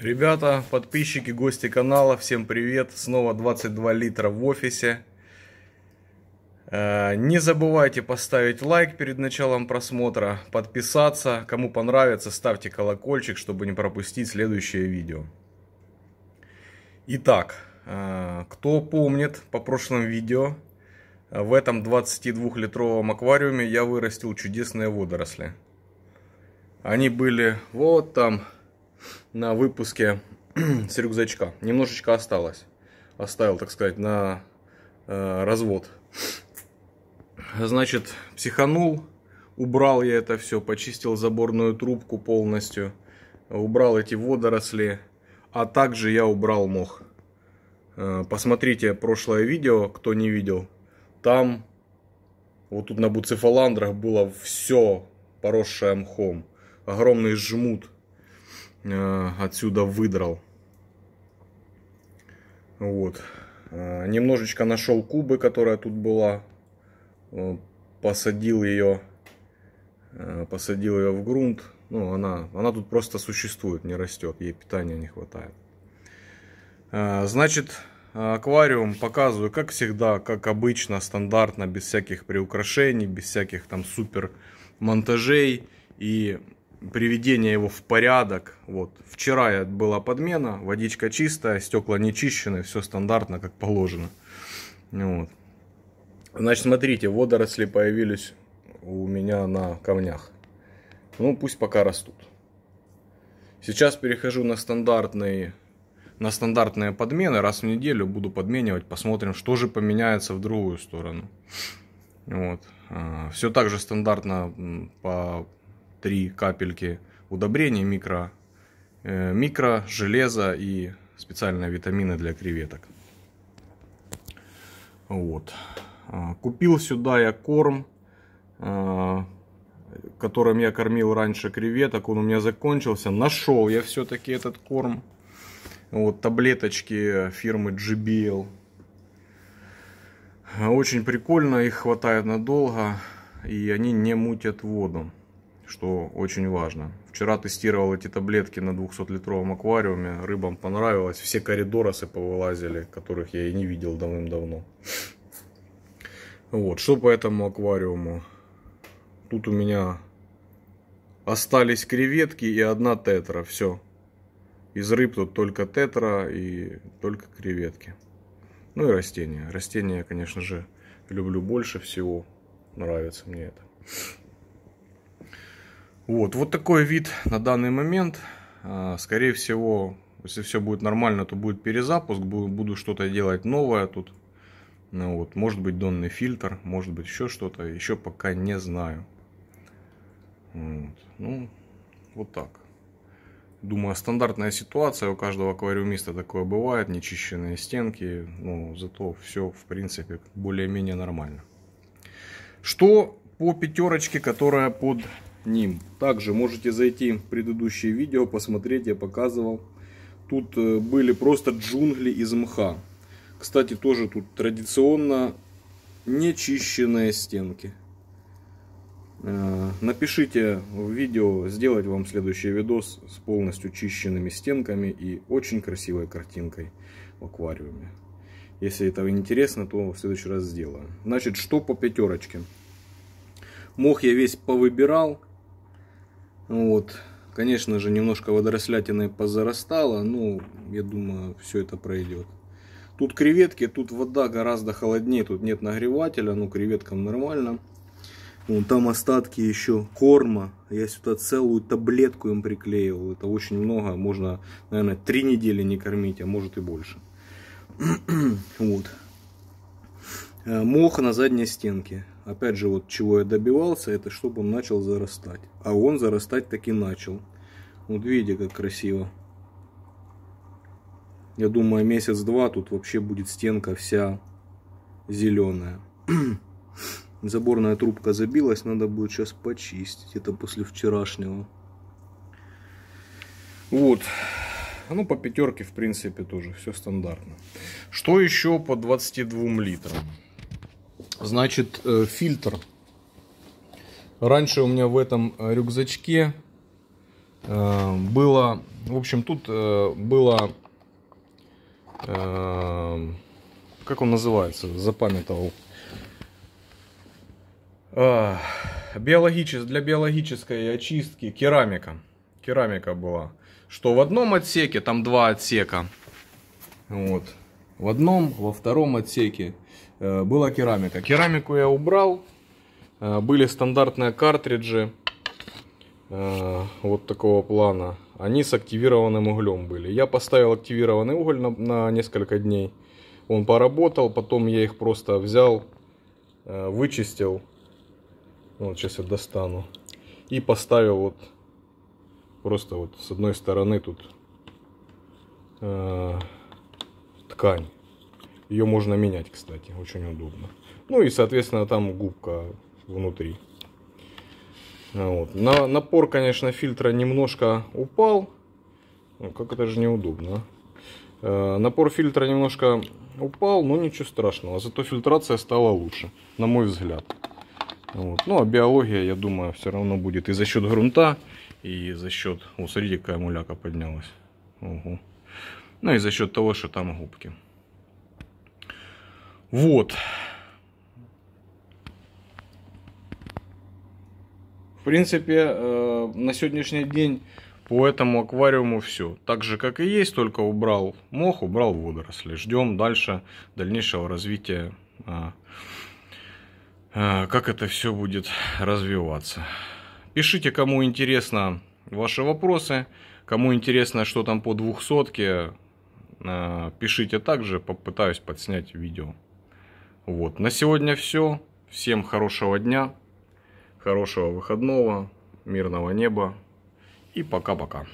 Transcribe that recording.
Ребята, подписчики, гости канала, всем привет! Снова 22 литра в офисе. Э, не забывайте поставить лайк перед началом просмотра, подписаться. Кому понравится, ставьте колокольчик, чтобы не пропустить следующее видео. Итак, э, кто помнит по прошлым видео, э, в этом 22-литровом аквариуме я вырастил чудесные водоросли. Они были вот там, на выпуске с рюкзачка. Немножечко осталось. Оставил, так сказать, на э, развод. Значит, психанул. Убрал я это все, почистил заборную трубку полностью. Убрал эти водоросли. А также я убрал мох. Э, посмотрите прошлое видео, кто не видел. Там, вот тут на буцефаландрах было все поросшее мхом. Огромный жмут Э, отсюда выдрал. Вот. Э, немножечко нашел кубы, которая тут была. Э, посадил ее, посадил ее в грунт. Ну, она, она тут просто существует, не растет, ей питания не хватает. Значит, аквариум показываю, как всегда, как обычно, стандартно, без всяких приукрашений, без всяких там супер монтажей и приведение его в порядок. Вот. Вчера была подмена, водичка чистая, стекла не чищены, все стандартно, как положено. Вот. Значит, смотрите, водоросли появились у меня на камнях. Ну, пусть пока растут. Сейчас перехожу на стандартные, на стандартные подмены. Раз в неделю буду подменивать, посмотрим, что же поменяется в другую сторону. Вот. А, все так же стандартно по три капельки удобрения микро, э, микро, железо и специальные витамины для креветок. Вот. А, купил сюда я корм, э, которым я кормил раньше креветок. Он у меня закончился. Нашел я все-таки этот корм. Вот таблеточки фирмы GBL. Очень прикольно, их хватает надолго, и они не мутят воду что очень важно. Вчера тестировал эти таблетки на 200-литровом аквариуме, рыбам понравилось, все коридоросы повылазили, которых я и не видел давным-давно. Вот, что по этому аквариуму? Тут у меня остались креветки и одна тетра, все. Из рыб тут только тетра и только креветки. Ну и растения. Растения, конечно же, люблю больше всего. Нравится мне это. Вот, вот такой вид на данный момент. А, скорее всего, если все будет нормально, то будет перезапуск, буду что-то делать новое тут. Ну вот, может быть донный фильтр, может быть еще что-то, еще пока не знаю. Вот. Ну, вот так. Думаю, стандартная ситуация, у каждого аквариумиста такое бывает, нечищенные стенки, но ну, зато все, в принципе, более-менее нормально. Что по пятерочке, которая под ним. Также можете зайти в предыдущее видео, посмотреть, я показывал. Тут э, были просто джунгли из мха. Кстати, тоже тут традиционно нечищенные стенки. Э, напишите в видео, сделать вам следующий видос с полностью чищенными стенками и очень красивой картинкой в аквариуме. Если это интересно, то в следующий раз сделаю. Значит, что по пятерочке? Мох я весь повыбирал. Ну вот. Конечно же, немножко водорослятины позарастало, но я думаю, все это пройдет. Тут креветки, тут вода гораздо холоднее, тут нет нагревателя, но креветкам нормально. Вон там остатки еще корма. Я сюда целую таблетку им приклеил, Это очень много. Можно, наверное, три недели не кормить, а может и больше. вот. Э, мох на задней стенке. Опять же, вот чего я добивался, это чтобы он начал зарастать. А он зарастать таки начал. Вот видите, как красиво. Я думаю, месяц-два тут вообще будет стенка вся зеленая. Заборная трубка забилась, надо будет сейчас почистить. Это после вчерашнего. Вот. Ну, по пятерке, в принципе, тоже все стандартно. Что еще по 22 литрам? Значит, э, фильтр. Раньше у меня в этом э, рюкзачке э, было, в общем, тут было, как он называется, запамятовал, Биологичес для биологической очистки керамика. Керамика была. Что в одном отсеке, там два отсека. Вот. В одном, во втором отсеке. Э, была керамика. Керамику я убрал. Э, были стандартные картриджи э, вот такого плана. Они с активированным углем были. Я поставил активированный уголь на, на несколько дней. Он поработал, потом я их просто взял, вычистил. Вот сейчас я достану. И поставил вот просто вот с одной стороны тут э, ткань. Ее можно менять, кстати, очень удобно. Ну и, соответственно, там губка внутри. Вот. На, напор, конечно, фильтра немножко упал. Ну, как это же неудобно. А? Э, напор фильтра немножко упал, но ничего страшного. Зато фильтрация стала лучше, на мой взгляд. Вот. Ну, а биология, я думаю, все равно будет и за счет грунта, и за счет... О, смотрите, какая муляка поднялась. Угу. Ну, и за счет того, что там губки. Вот. В принципе, э, на сегодняшний день по этому аквариуму все. Так же, как и есть, только убрал мох, убрал водоросли. Ждем дальше дальнейшего развития, э, э, как это все будет развиваться. Пишите, кому интересно ваши вопросы, кому интересно, что там по двухсотке, пишите также, попытаюсь подснять видео. Вот. На сегодня все. Всем хорошего дня, хорошего выходного, мирного неба и пока-пока.